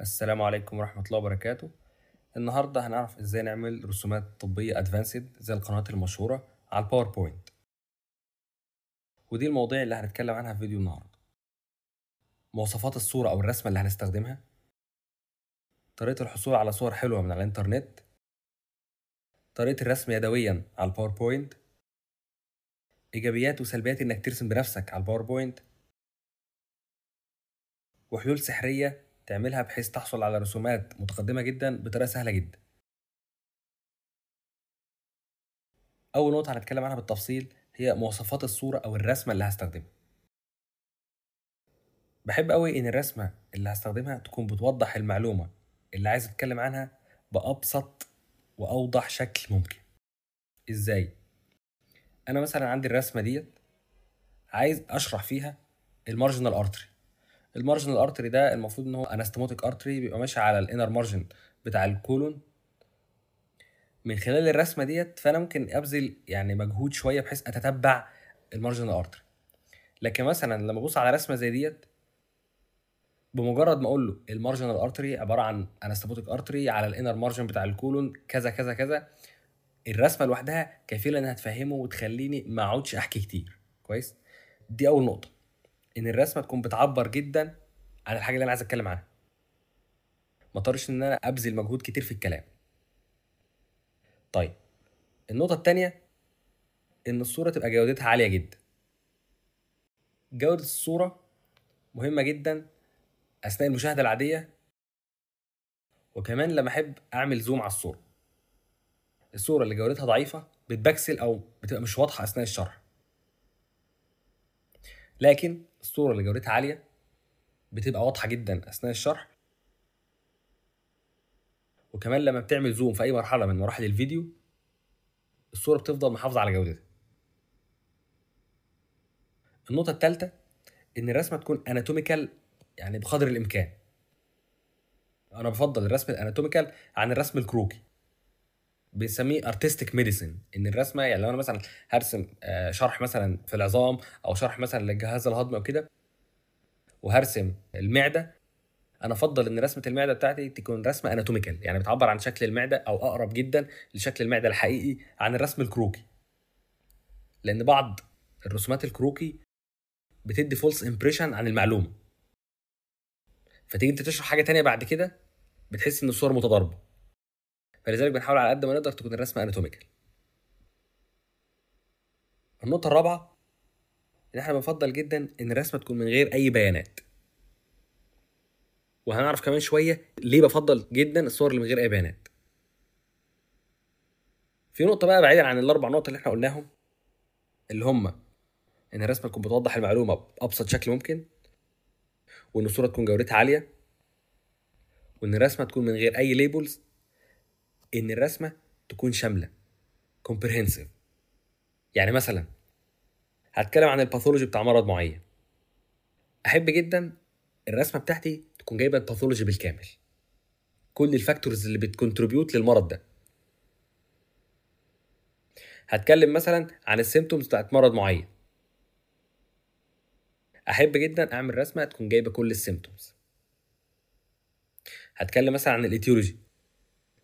السلام عليكم ورحمة الله وبركاته النهاردة هنعرف ازاي نعمل رسومات طبية ادفانسد زي القنوات المشهورة على الباوربوينت ودي المواضيع اللي هنتكلم عنها في فيديو النهاردة مواصفات الصورة او الرسمة اللي هنستخدمها طريقة الحصول على صور حلوة من على الانترنت طريقة الرسم يدويا على الباوربوينت ايجابيات وسلبيات انك ترسم بنفسك على الباوربوينت وحلول سحرية تعملها بحيث تحصل على رسومات متقدمة جدا بطريقة سهلة جدا أول نقطة هنتكلم عنها بالتفصيل هي مواصفات الصورة أو الرسمة اللي هستخدمها بحب أوي إن الرسمة اللي هستخدمها تكون بتوضح المعلومة اللي عايز أتكلم عنها بأبسط وأوضح شكل ممكن إزاي؟ أنا مثلا عندي الرسمة ديت عايز أشرح فيها المارجنال أرتري المارجنال ارتري ده المفروض ان هو انستموتيك ارتري بيبقى ماشي على الانر مارجن بتاع الكولون من خلال الرسمه ديت فانا ممكن ابذل يعني مجهود شويه بحيث اتتبع المارجنال ارتري لكن مثلا لما ابص على رسمه زي ديت بمجرد ما اقول له المارجنال ارتري عباره عن انستابوتيك ارتري على الانر مارجن بتاع الكولون كذا كذا كذا الرسمه لوحدها كفيله انها تفهمه وتخليني ما اقعدش احكي كتير كويس دي اول نقطه ان الرسمه تكون بتعبر جدا عن الحاجه اللي انا عايز اتكلم عنها ما اضطرش ان انا ابذل مجهود كتير في الكلام طيب النقطه الثانيه ان الصوره تبقى جودتها عاليه جدا جوده الصوره مهمه جدا اثناء المشاهده العاديه وكمان لما احب اعمل زوم على الصوره الصوره اللي جودتها ضعيفه بتبكسل او بتبقى مش واضحه اثناء الشرح لكن الصوره اللي جودتها عاليه بتبقى واضحه جدا اثناء الشرح وكمان لما بتعمل زوم في اي مرحله من مراحل الفيديو الصوره بتفضل محافظه على جودتها النقطه الثالثه ان الرسمه تكون اناتوميكال يعني بقدر الامكان انا بفضل الرسم الاناتوميكال عن الرسم الكروكي بنسميه ارتستيك ميديسن ان الرسمه يعني لو انا مثلا هرسم آه، شرح مثلا في العظام او شرح مثلا للجهاز الهضمي او كده وهرسم المعده انا افضل ان رسمه المعده بتاعتي تكون رسمه اناتوميكال يعني بتعبر عن شكل المعده او اقرب جدا لشكل المعده الحقيقي عن الرسم الكروكي لان بعض الرسومات الكروكي بتدي فولس امبريشن عن المعلومه فتيجي انت تشرح حاجه تانية بعد كده بتحس ان الصور متضاربه فلذلك بنحاول على قد ما نقدر تكون الرسمه اناتوميكال النقطه الرابعه ان احنا بنفضل جدا ان الرسمه تكون من غير اي بيانات وهنعرف كمان شويه ليه بفضل جدا الصور اللي من غير اي بيانات في نقطه بقى بعيدا عن الاربع نقط اللي احنا قلناهم اللي هم ان الرسمه تكون بتوضح المعلومه بابسط شكل ممكن وان الصوره تكون جودتها عاليه وان الرسمه تكون من غير اي ليبلز ان الرسمه تكون شامله كومبرهنسيف يعني مثلا هتكلم عن الباثولوجي بتاع مرض معين احب جدا الرسمه بتاعتي تكون جايبه الباثولوجي بالكامل كل الفاكتورز اللي بتكونتريبيوت للمرض ده هتكلم مثلا عن السيمتومز بتاعت مرض معين احب جدا اعمل رسمه تكون جايبه كل السيمتومز هتكلم مثلا عن الايتيولوجي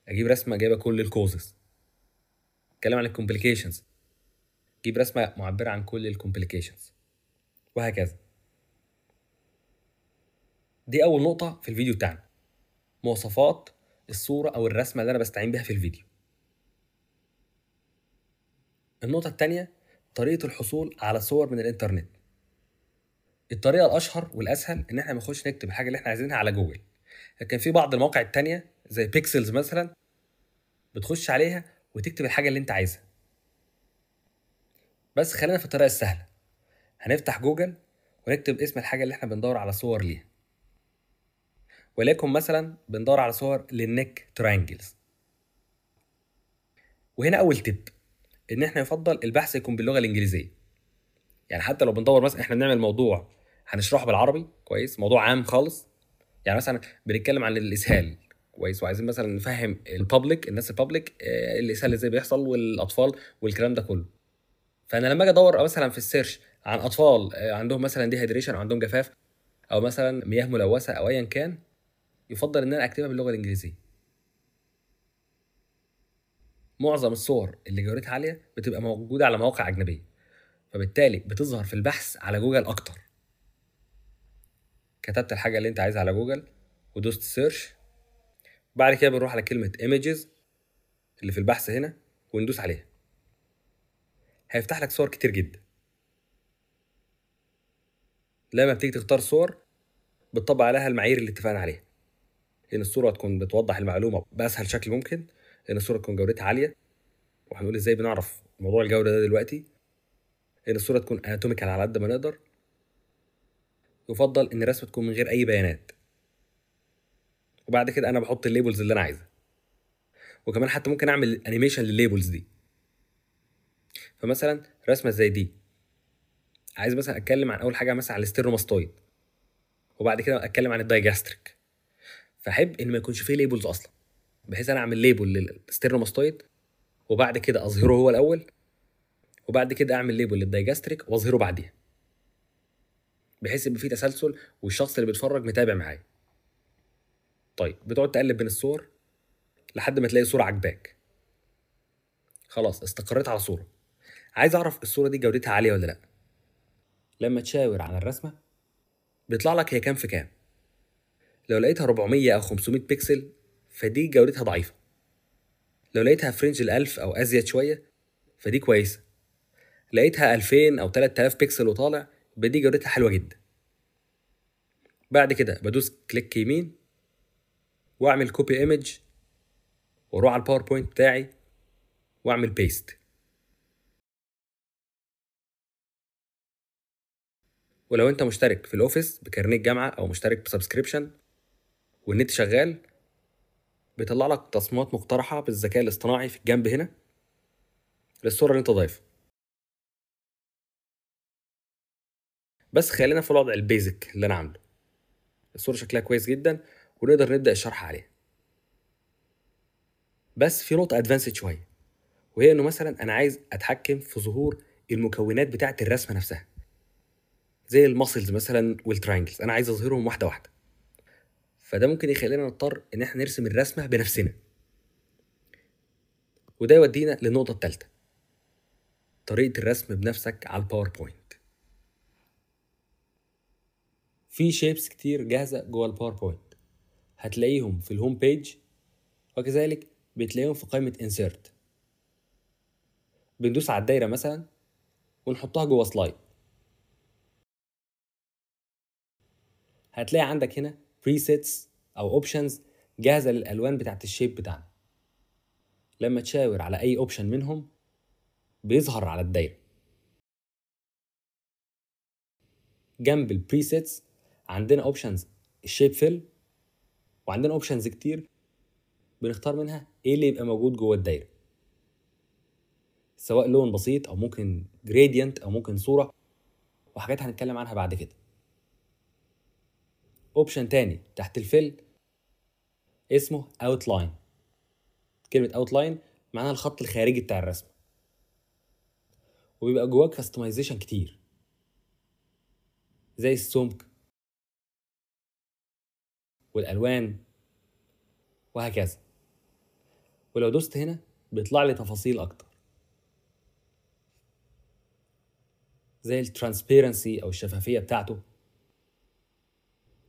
اجيب رسمه جايبه كل الكوزز اتكلم عن الكومبليكيشنز اجيب رسمه معبره عن كل الكومبليكيشنز وهكذا دي اول نقطه في الفيديو بتاعنا مواصفات الصوره او الرسمه اللي انا بستعين بيها في الفيديو النقطه الثانيه طريقه الحصول على صور من الانترنت الطريقه الاشهر والاسهل ان احنا بنخش نخش نكتب الحاجه اللي احنا عايزينها على جوجل لكن في بعض المواقع التانية زي بيكسلز مثلا بتخش عليها وتكتب الحاجه اللي انت عايزها بس خلينا في الطريقه السهله هنفتح جوجل ونكتب اسم الحاجه اللي احنا بندور على صور ليها ولكن مثلا بندور على صور للنك ترانجلز وهنا اول تب ان احنا يفضل البحث يكون باللغه الانجليزيه يعني حتى لو بندور مثلا احنا بنعمل موضوع هنشرحه بالعربي كويس موضوع عام خالص يعني مثلا بنتكلم عن الاسهال كويس وعايزين مثلا نفهم البابليك الناس البابليك آه، سهل ازاي بيحصل والاطفال والكلام ده كله فانا لما اجي ادور مثلا في السيرش عن اطفال آه، عندهم مثلا دي او عندهم جفاف او مثلا مياه ملوثه او ايا كان يفضل ان انا اكتبها باللغه الانجليزيه معظم الصور اللي جودتها عاليه بتبقى موجوده على مواقع اجنبيه فبالتالي بتظهر في البحث على جوجل اكتر كتبت الحاجه اللي انت عايزها على جوجل ودوست سيرش بعد كده بنروح على كلمة images اللي في البحث هنا وندوس عليها هيفتح لك صور كتير جدا لما بتيجي تختار صور بتطبق عليها المعايير اللي اتفقنا عليها ان الصورة تكون بتوضح المعلومة بأسهل شكل ممكن ان الصورة تكون جودتها عالية وهنقول ازاي بنعرف موضوع الجودة ده دلوقتي ان الصورة تكون اناتوميكال على قد ما نقدر يفضل ان الرسمة تكون من غير اي بيانات وبعد كده انا بحط الليبلز اللي انا عايزها وكمان حتى ممكن اعمل انيميشن للليبلز دي فمثلا رسمه زي دي عايز مثلا اتكلم عن اول حاجه مثلا عن الاستيروماستويد وبعد كده اتكلم عن الدايجاستريك فاحب ان ما يكونش فيه ليبلز اصلا بحيث انا اعمل ليبل للاستيروماستويد وبعد كده اظهره هو الاول وبعد كده اعمل ليبل للدايجاستريك واظهره بعديها بحيث يبقى فيه تسلسل والشخص اللي بيتفرج متابع معايا طيب بتقعد تقلب بين الصور لحد ما تلاقي صورة عجباك خلاص استقريت على صورة عايز أعرف الصورة دي جودتها عالية ولا لأ لما تشاور على الرسمة بيطلع لك هي كام في كام لو لقيتها 400 أو 500 بيكسل فدي جودتها ضعيفة لو لقيتها في رينج 1000 أو أزيد شوية فدي كويسة لقيتها 2000 أو 3000 بيكسل وطالع بدي دي جودتها حلوة جدا بعد كده بدوس كليك يمين واعمل كوبي ايمج واروح على الباوربوينت بتاعي واعمل بيست ولو انت مشترك في الاوفيس بكارنيه الجامعه او مشترك بسبسكريبشن والنت شغال بيطلع لك تصميمات مقترحه بالذكاء الاصطناعي في الجنب هنا للصوره اللي انت ضايفها بس خلينا في الوضع البيزك اللي انا عامله الصوره شكلها كويس جدا ونقدر نبدا الشرح عليها بس في نقطه ادفانسد شويه وهي انه مثلا انا عايز اتحكم في ظهور المكونات بتاعه الرسمه نفسها زي المسلز مثلا والترينجلز انا عايز اظهرهم واحده واحده فده ممكن يخلينا نضطر ان احنا نرسم الرسمه بنفسنا وده يودينا للنقطه الثالثه طريقه الرسم بنفسك على الباوربوينت في شيبس كتير جاهزه جوه الباوربوينت هتلاقيهم في الهوم بيج وكذلك بتلاقيهم في قائمة insert بندوس على الدايرة مثلا ونحطها جوه سلايد هتلاقي عندك هنا presets او options جاهزة للالوان بتاعت الشيب بتاعنا لما تشاور على اي اوبشن منهم بيظهر على الدايرة جنب البريسيتس عندنا اوبشنز الشيب فيل وعندنا اوبشنز كتير بنختار منها ايه اللي يبقى موجود جوه الدايره سواء لون بسيط او ممكن جريدينت او ممكن صوره وحاجات هنتكلم عنها بعد كده اوبشن تاني تحت الفيل اسمه اوتلاين كلمه اوتلاين معناها الخط الخارجي بتاع الرسم وبيبقى جواه كاستمايزيشن كتير زي السمك والالوان وهكذا ولو دوست هنا بيطلع لي تفاصيل اكتر زي الترانسبيرنسي او الشفافيه بتاعته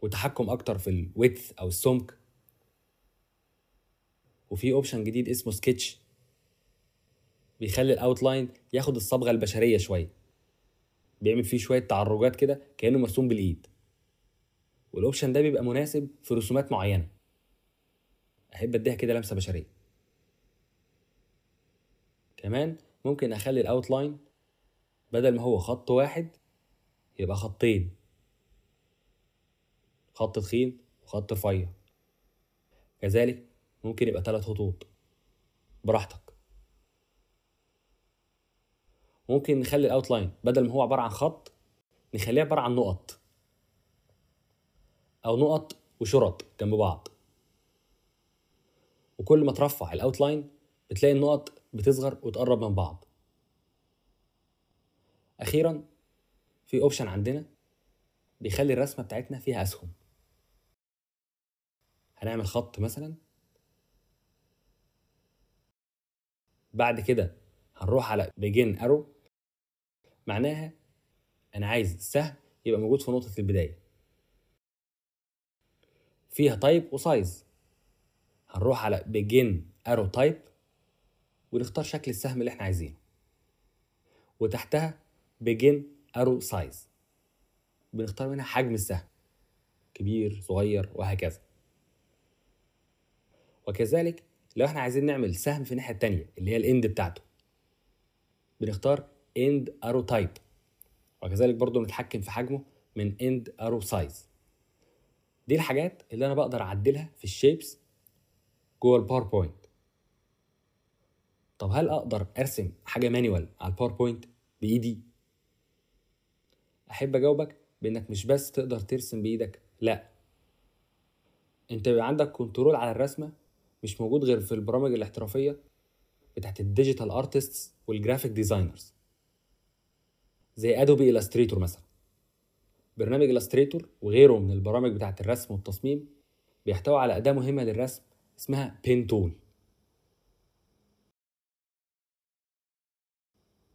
وتحكم اكتر في الويدث او السمك وفي اوبشن جديد اسمه سكتش بيخلي الاوتلاين ياخد الصبغه البشريه شويه بيعمل فيه شويه تعرجات كده كانه مرسوم بالايد والاوبشن ده بيبقى مناسب في رسومات معينه احب اديها كده لمسه بشريه كمان ممكن اخلي الاوت لاين بدل ما هو خط واحد يبقى خطين خط تخين وخط رفيع كذلك ممكن يبقى ثلاث خطوط براحتك ممكن نخلي الاوت لاين بدل ما هو عباره عن خط نخليه عباره عن نقط او نقط وشرط جنب بعض وكل ما ترفع الاوتلاين بتلاقي النقط بتصغر وتقرب من بعض اخيرا في اوبشن عندنا بيخلي الرسمه بتاعتنا فيها اسهم هنعمل خط مثلا بعد كده هنروح على بيجين ارو معناها انا عايز السهم يبقى موجود في نقطه البدايه فيها تايب وسايز هنروح على بيجن ارو تايب ونختار شكل السهم اللي احنا عايزينه وتحتها بيجن ارو سايز بنختار منها حجم السهم كبير صغير وهكذا وكذلك لو احنا عايزين نعمل سهم في الناحيه التانية اللي هي الاند بتاعته بنختار اند ارو تايب وكذلك برضو نتحكم في حجمه من اند ارو سايز دي الحاجات اللي انا بقدر اعدلها في الشيبس جوه الباوربوينت طب هل اقدر ارسم حاجه مانيوال على الباوربوينت بايدي احب اجاوبك بانك مش بس تقدر ترسم بايدك لا انت بيبقى عندك كنترول على الرسمه مش موجود غير في البرامج الاحترافيه بتاعت الديجيتال ارتستس والجرافيك ديزاينرز زي ادوبي الستريتور مثلا برنامج الستريتور وغيره من البرامج بتاعة الرسم والتصميم بيحتوي على أداة مهمة للرسم اسمها بين تول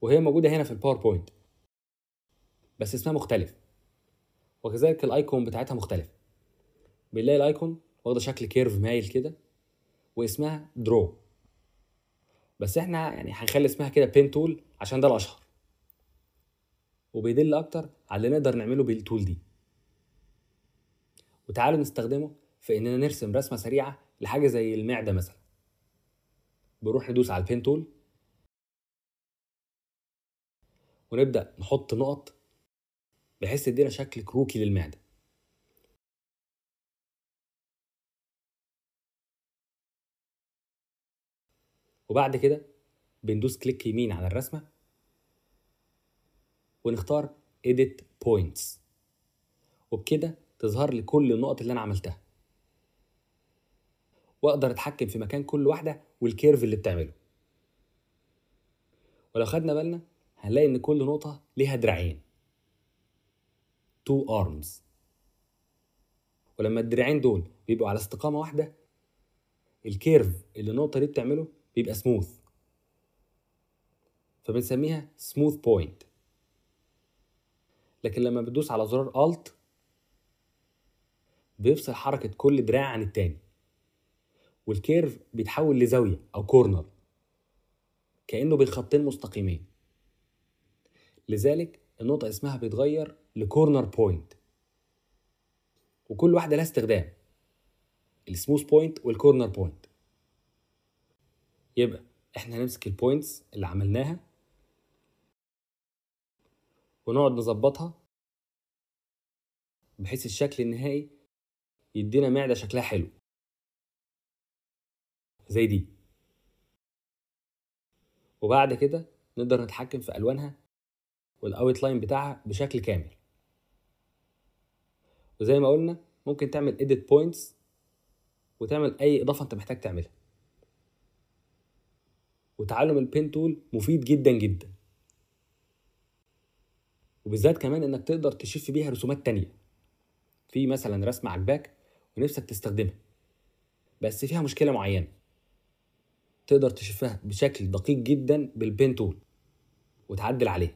وهي موجودة هنا في الباوربوينت بس اسمها مختلف وكذلك الايكون بتاعتها مختلف بنلاقي الايكون واخده شكل كيرف مايل كده واسمها درو بس احنا يعني هنخلي اسمها كده بين تول عشان ده الاشهر وبيدل اكتر على اللي نقدر نعمله بالتول دي وتعالوا نستخدمه في اننا نرسم رسمه سريعه لحاجه زي المعده مثلا بنروح ندوس على البين تول ونبدا نحط نقط بحيث تدينا شكل كروكي للمعده وبعد كده بندوس كليك يمين على الرسمه ونختار edit points وبكده تظهر لي كل النقط اللي انا عملتها واقدر اتحكم في مكان كل واحده والكيرف اللي بتعمله ولو خدنا بالنا هنلاقي ان كل نقطه ليها دراعين two arms ولما الدراعين دول بيبقوا على استقامه واحده الكيرف اللي النقطه دي بتعمله بيبقى سموث فبنسميها سموث بوينت لكن لما بتدوس على زرار الت بيفصل حركه كل دراع عن التاني والكيرف بيتحول لزاويه او كورنر كانه بين خطين مستقيمين لذلك النقطه اسمها بيتغير لكورنر بوينت وكل واحده لها استخدام السموث بوينت والكورنر بوينت يبقى احنا هنمسك البوينتس اللي عملناها ونقعد نظبطها بحيث الشكل النهائي يدينا معدة شكلها حلو زي دي وبعد كده نقدر نتحكم في ألوانها والأوت لاين بتاعها بشكل كامل وزي ما قلنا ممكن تعمل edit points وتعمل أي إضافة أنت محتاج تعملها وتعلم البين تول مفيد جدا جدا وبالذات كمان انك تقدر تشف بيها رسومات تانية في مثلا رسمة عجباك ونفسك تستخدمها بس فيها مشكلة معينة تقدر تشفها بشكل دقيق جدا بالبين تول وتعدل عليها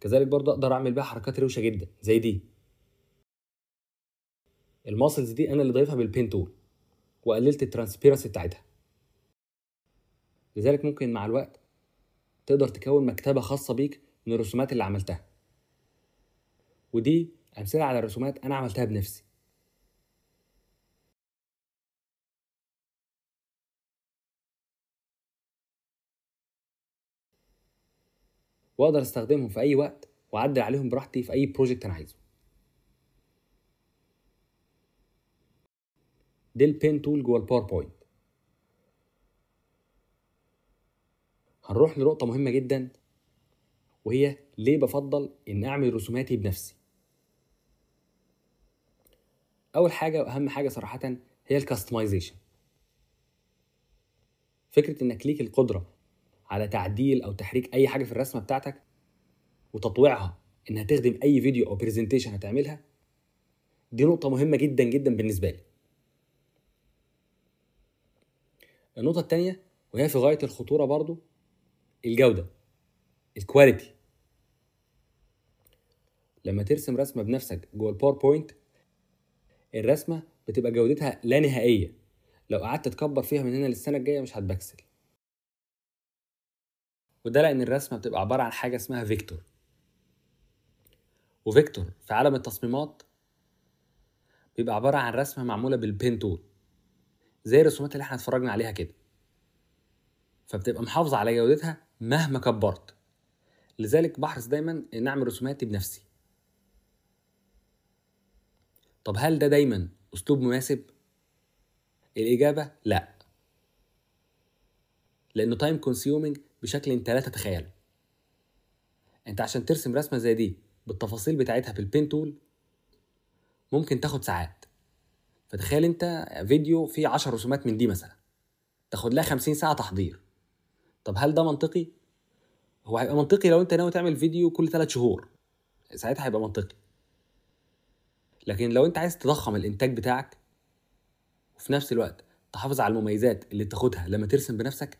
كذلك برضه اقدر اعمل بيها حركات روشه جدا زي دي الماسلز دي انا اللي ضايفها بالبين تول وقللت الترانسبيرنسي بتاعتها لذلك ممكن مع الوقت تقدر تكون مكتبة خاصة بيك من الرسومات اللي عملتها ودي أمثلة على رسومات أنا عملتها بنفسي واقدر استخدمهم في اي وقت واعدل عليهم براحتي في اي بروجكت انا عايزه دي البين تول جوه الباوربوينت هنروح لنقطة مهمة جدا وهي ليه بفضل إن أعمل رسوماتي بنفسي أول حاجة وأهم حاجة صراحة هي الكاستمايزيشن فكرة إنك ليك القدرة على تعديل أو تحريك أي حاجة في الرسمة بتاعتك وتطويعها إنها تخدم أي فيديو أو برزنتيشن هتعملها دي نقطة مهمة جدا جدا بالنسبة لي النقطة التانية وهي في غاية الخطورة برضو الجودة الكواليتي لما ترسم رسمة بنفسك جوه الباوربوينت الرسمة بتبقى جودتها لا نهائية لو قعدت تكبر فيها من هنا للسنة الجاية مش هتبكسل وده لأن الرسمة بتبقى عبارة عن حاجة اسمها فيكتور وفيكتور في عالم التصميمات بيبقى عبارة عن رسمة معمولة بالبين تول زي الرسومات اللي احنا اتفرجنا عليها كده فبتبقى محافظة على جودتها مهما كبرت لذلك بحرص دايما ان اعمل رسوماتي بنفسي طب هل ده دايما اسلوب مناسب الاجابه لا لانه تايم كونسيومينج بشكل انت لا تتخيله انت عشان ترسم رسمه زي دي بالتفاصيل بتاعتها بالبين تول ممكن تاخد ساعات فتخيل انت فيديو فيه 10 رسومات من دي مثلا تاخد لها 50 ساعه تحضير طب هل ده منطقي؟ هو هيبقى منطقي لو انت ناوي تعمل فيديو كل ثلاث شهور ساعتها هيبقى منطقي لكن لو انت عايز تضخم الانتاج بتاعك وفي نفس الوقت تحافظ على المميزات اللي بتاخدها لما ترسم بنفسك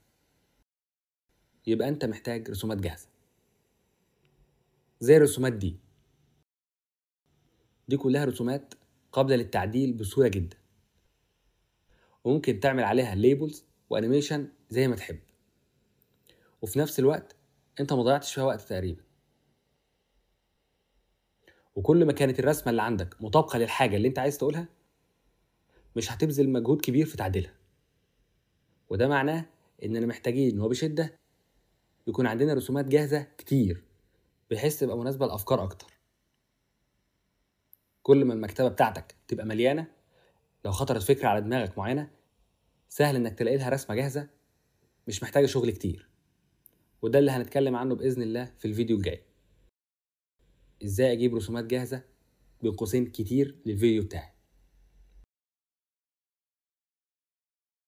يبقى انت محتاج رسومات جاهزه زي الرسومات دي دي كلها رسومات قابله للتعديل بسهوله جدا وممكن تعمل عليها ليبلز وانيميشن زي ما تحب وفي نفس الوقت انت ما ضيعتش فيها وقت تقريبا وكل ما كانت الرسمه اللي عندك مطابقه للحاجه اللي انت عايز تقولها مش هتبذل مجهود كبير في تعديلها وده معناه اننا محتاجين وبشده يكون عندنا رسومات جاهزه كتير بحيث تبقى مناسبه لافكار اكتر كل ما المكتبه بتاعتك تبقى مليانه لو خطرت فكره على دماغك معينه سهل انك تلاقي لها رسمه جاهزه مش محتاجه شغل كتير وده اللي هنتكلم عنه باذن الله في الفيديو الجاي ازاي اجيب رسومات جاهزه بين قوسين كتير للفيديو بتاعي